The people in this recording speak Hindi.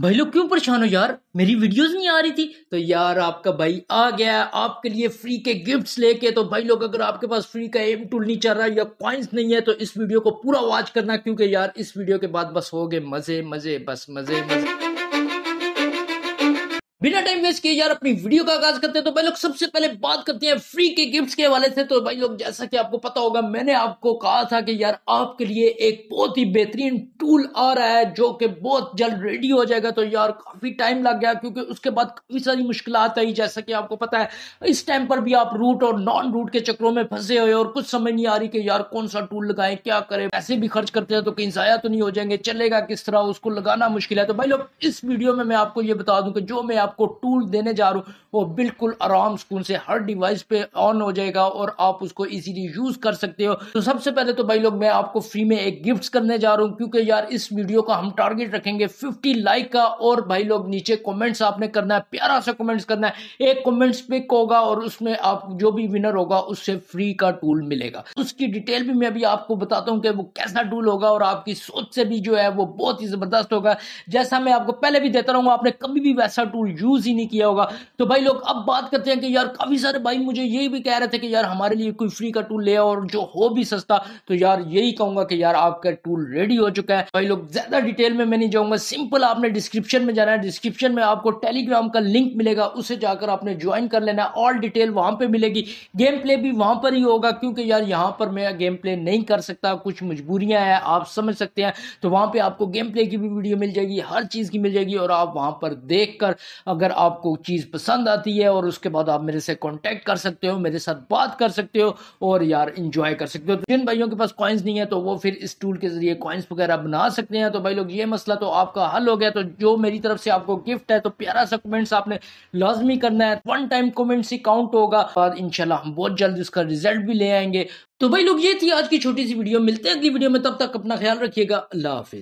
भाई लोग क्यों परेशान हो यार मेरी वीडियोस नहीं आ रही थी तो यार आपका भाई आ गया आपके लिए फ्री के गिफ्ट्स लेके तो भाई लोग अगर आपके पास फ्री का एम टूल नहीं चल रहा या पॉइंट्स नहीं है तो इस वीडियो को पूरा वॉच करना क्योंकि यार इस वीडियो के बाद बस हो गए मजे मजे बस मजे मजे बिना टाइम वेस्ट किए यार अपनी वीडियो का आगाज करते हैं तो भाई लोग सबसे पहले बात करते हैं फ्री के गिफ्ट्स के हवाले से तो भाई लोग जैसा कि आपको पता होगा मैंने आपको कहा था कि यार आपके लिए एक बहुत ही बेहतरीन टूल आ रहा है जो कि बहुत जल्द रेडी हो जाएगा तो यार काफी टाइम लग गया क्योंकि उसके बाद काफी सारी मुश्किल आई जैसा कि आपको पता है इस टाइम पर भी आप रूट और नॉन रूट के चक्रों में फंसे हुए और कुछ समझ नहीं आ रही कि यार कौन सा टूल लगाए क्या करें पैसे भी खर्च करते हैं तो कहीं जाया तो नहीं हो जाएंगे चलेगा किस तरह उसको लगाना मुश्किल है तो भाई लोग इस वीडियो में मैं आपको ये बता दूं कि जो मैं आप आपको टूल देने जा रहा हूँ वो बिल्कुल आराम सुकून से हर डिवाइस पे ऑन हो जाएगा और आप उसको इजीली यूज़ कर सकते हो तो सबसे पहले तो भाई लोग मैं आपको फ्री में एक गिफ्ट करने जा रहा हूँ क्योंकि यार इस वीडियो का हम टारगेट रखेंगे फिफ्टी लाइक का और भाई लोग नीचे कॉमेंट्स आपने करना है प्यारा सा कॉमेंट्स करना है एक कॉमेंट्स पिक होगा और उसमें आप जो भी विनर होगा उससे फ्री का टूल मिलेगा उसकी डिटेल भी मैं अभी आपको बताता हूँ कि वो कैसा टूल होगा और आपकी सोच से भी जो है वो बहुत ही ज़बरदस्त होगा जैसा मैं आपको पहले भी देता रहूंगा आपने कभी भी वैसा टूल यूज़ ही नहीं किया होगा तो भाई लोग अब बात करते हैं कि यार काफ़ी सारे भाई मुझे ये भी कह रहे थे कि यार हमारे लिए कोई फ्री का टूल ले और जो हो भी सस्ता तो यार यही कहूंगा कि यार आपका टूल रेडी हो चुका है भाई लोग ज़्यादा डिटेल में मैं नहीं जाऊंगा सिंपल आपने डिस्क्रिप्शन में जाना है डिस्क्रिप्शन में आपको टेलीग्राम का लिंक मिलेगा उसे जाकर आपने ज्वाइन कर लेना है ऑल डिटेल वहां पर मिलेगी गेम प्ले भी वहां पर ही होगा क्योंकि यार यहाँ पर मैं गेम प्ले नहीं कर सकता कुछ मजबूरियां हैं आप समझ सकते हैं तो वहां पर आपको गेम प्ले की भी वीडियो मिल जाएगी हर चीज़ की मिल जाएगी और आप वहां पर देख अगर आपको चीज़ पसंद आती है और उसके बाद आप मेरे से कांटेक्ट कर सकते हो मेरे साथ बात कर सकते हो और यार इंजॉय कर सकते हो तो जिन भाइयों के पास कॉइन्स नहीं है तो वो फिर इस टूल के ज़रिए कॉइन्स वगैरह बना सकते हैं तो भाई लोग ये मसला तो आपका हल हो गया तो जो मेरी तरफ से आपको गिफ्ट है तो प्यारा सा कमेंट्स आपने लाजमी करना है वन टाइम कॉमेंट्स ही काउंट होगा और इनशाला हम बहुत जल्द उसका रिजल्ट भी ले आएंगे तो भाई लोग ये थी आज की छोटी सी वीडियो मिलते हैं अगली वीडियो में तब तक अपना ख्याल रखिएगा अल्लाह हाफिज़